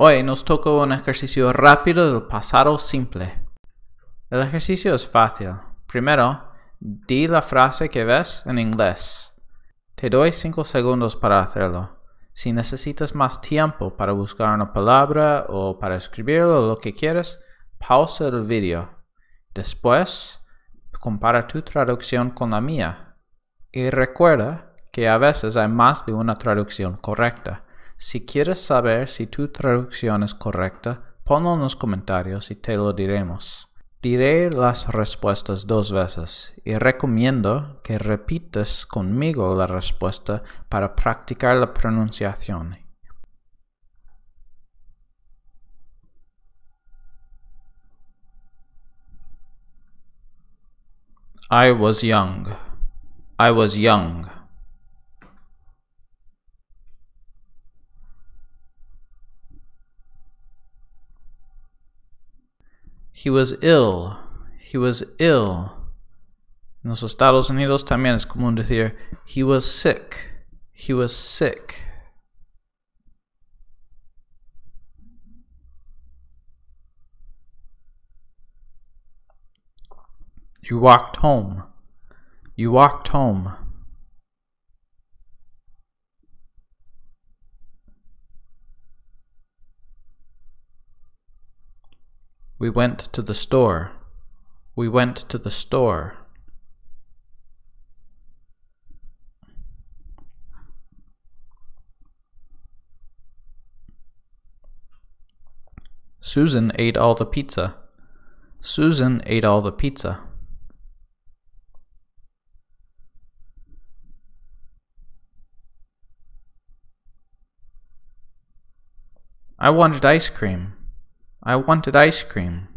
Hoy nos toca un ejercicio rápido del pasado simple. El ejercicio es fácil. Primero, di la frase que ves en inglés. Te doy 5 segundos para hacerlo. Si necesitas más tiempo para buscar una palabra o para escribirlo lo que quieras, pausa el video. Después, compara tu traducción con la mía. Y recuerda que a veces hay más de una traducción correcta. Si quieres saber si tu traducción es correcta, ponlo en los comentarios y te lo diremos. Diré las respuestas dos veces y recomiendo que repites conmigo la respuesta para practicar la pronunciación. I was young. I was young. He was ill. He was ill. En los Estados Unidos también es común decir he was sick. He was sick. You walked home. You walked home. We went to the store. We went to the store. Susan ate all the pizza. Susan ate all the pizza. I wanted ice cream. I wanted ice cream.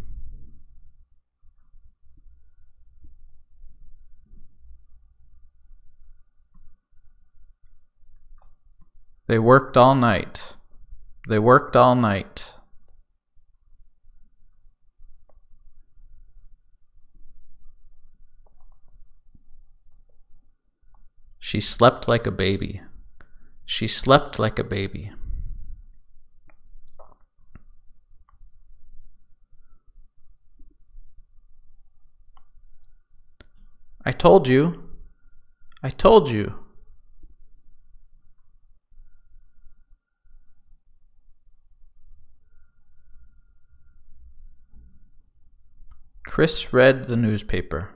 They worked all night. They worked all night. She slept like a baby. She slept like a baby. I told you. I told you. Chris read the newspaper.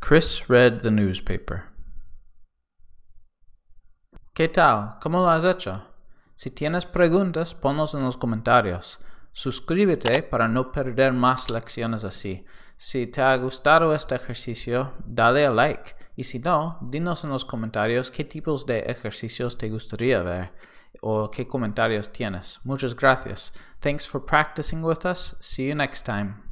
Chris read the newspaper. ¿Qué tal? ¿Cómo lo has hecho? Si tienes preguntas, ponlos en los comentarios. Suscríbete para no perder más lecciones así. Si te ha gustado este ejercicio, dale a like y si no, dinos en los comentarios qué tipos de ejercicios te gustaría ver o qué comentarios tienes. Muchas gracias. Thanks for practicing with us. See you next time.